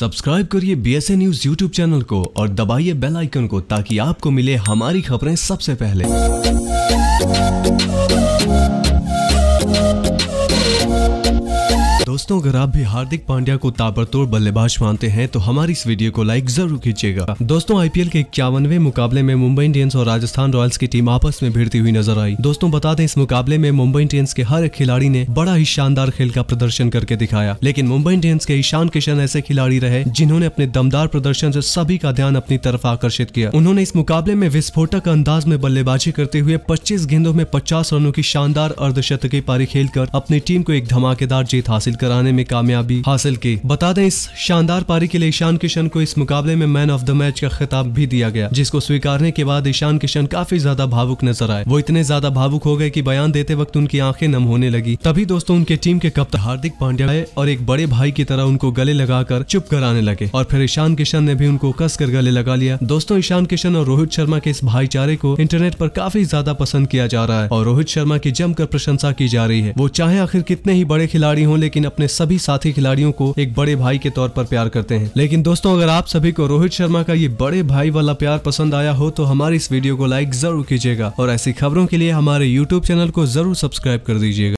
subscribe करिए B S news YouTube channel को और दबाइए बेल आइकन को ताकि आपको मिले हमारी खबरें सबसे पहले दोस्तों अगर आप भी हार्दिक पांड्या को ताबड़तोड़ बल्लेबाज मानते हैं तो हमारी इस वीडियो को लाइक जरूर कीजिएगा दोस्तों आईपीएल के इक्यावनवे मुकाबले में मुंबई इंडियंस और राजस्थान रॉयल्स की टीम आपस में भिड़ती हुई नजर आई दोस्तों बता दें इस मुकाबले में मुंबई इंडियंस के हर एक खिलाड़ी ने बड़ा ही शानदार खेल का प्रदर्शन करके दिखाया लेकिन मुंबई इंडियंस के ईशान किशन ऐसे खिलाड़ी रहे जिन्होंने अपने दमदार प्रदर्शन ऐसी सभी का ध्यान अपनी तरफ आकर्षित किया उन्होंने इस मुकाबले में विस्फोटक अंदाज में बल्लेबाजी करते हुए पच्चीस गेंदों में पचास रनों की शानदार अर्धशतकी पारी खेल अपनी टीम को एक धमाकेदार जीत हासिल कर कराने में कामयाबी हासिल की बता दें इस शानदार पारी के लिए ईशान किशन को इस मुकाबले में मैन ऑफ द मैच का खिताब भी दिया गया जिसको स्वीकारने के बाद ईशान किशन काफी ज्यादा भावुक नजर आए वो इतने ज्यादा भावुक हो गए की बयान देते वक्त उनकी आंखें नम होने लगी तभी दोस्तों उनके टीम के कप्तान हार्दिक पांड्या आए और एक बड़े भाई की तरह उनको गले लगाकर चुप कराने लगे और फिर ईशान किशन ने भी उनको कस कर गले लगा लिया दोस्तों ईशान किशन और रोहित शर्मा के इस भाईचारे को इंटरनेट पर काफी ज्यादा पसंद किया जा रहा है और रोहित शर्मा की जमकर प्रशंसा की जा रही है वो चाहे आखिर कितने ही बड़े खिलाड़ी हों लेकिन अपने अपने सभी साथी खिलाड़ियों को एक बड़े भाई के तौर पर प्यार करते हैं लेकिन दोस्तों अगर आप सभी को रोहित शर्मा का ये बड़े भाई वाला प्यार पसंद आया हो तो हमारे इस वीडियो को लाइक जरूर कीजिएगा और ऐसी खबरों के लिए हमारे यूट्यूब चैनल को जरूर सब्सक्राइब कर दीजिएगा